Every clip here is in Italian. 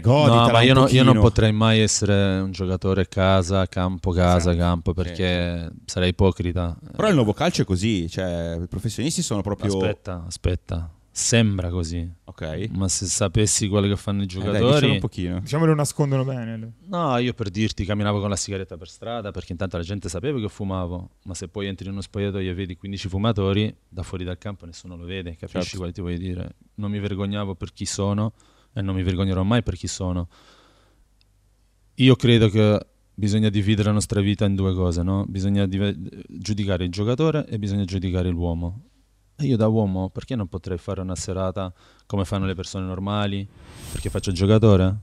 Goditela no, ma io, no, io, non potrei mai essere un giocatore casa, campo, casa, esatto. campo perché sì. sarei ipocrita. Però il nuovo calcio è così, cioè i professionisti sono proprio... Aspetta, aspetta, sembra così. Ok. Ma se sapessi quello che fanno i giocatori... Eh dai, diciamo lo nascondono bene. No, io per dirti camminavo con la sigaretta per strada perché intanto la gente sapeva che fumavo, ma se poi entri in uno spogliatoio e vedi 15 fumatori, da fuori dal campo nessuno lo vede, capisci certo. quale ti vuoi dire? Non mi vergognavo per chi sono e non mi vergognerò mai per chi sono. Io credo che bisogna dividere la nostra vita in due cose, no? bisogna div- giudicare il giocatore e bisogna giudicare l'uomo. E io da uomo perché non potrei fare una serata come fanno le persone normali? Perché faccio il giocatore?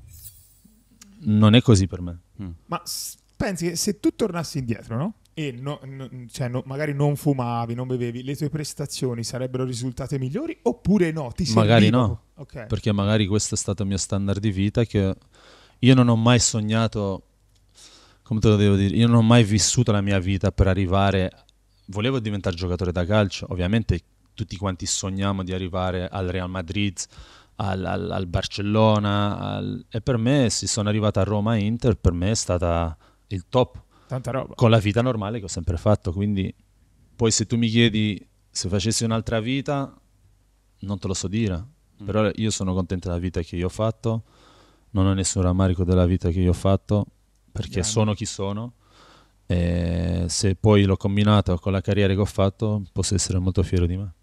Non è così per me. Mm. Ma s- pensi che se tu tornassi indietro, no? E no, no, cioè magari non fumavi, non bevevi, le tue prestazioni sarebbero risultate migliori oppure no? Ti magari no okay. perché magari questo è stato il mio standard di vita che io non ho mai sognato, come te lo devo dire, io non ho mai vissuto la mia vita per arrivare, volevo diventare giocatore da calcio, ovviamente tutti quanti sogniamo di arrivare al Real Madrid, al, al, al Barcellona, al... e per me se sono arrivato a Roma Inter, per me è stata il top, Tanta roba. con la vita normale che ho sempre fatto, quindi poi se tu mi chiedi se facessi un'altra vita, non te lo so dire, Mm. Però io sono contento della vita che io ho fatto, non ho nessun rammarico della vita che io ho fatto, perché Grande. sono chi sono. E se poi l'ho combinato con la carriera che ho fatto, posso essere molto fiero di me.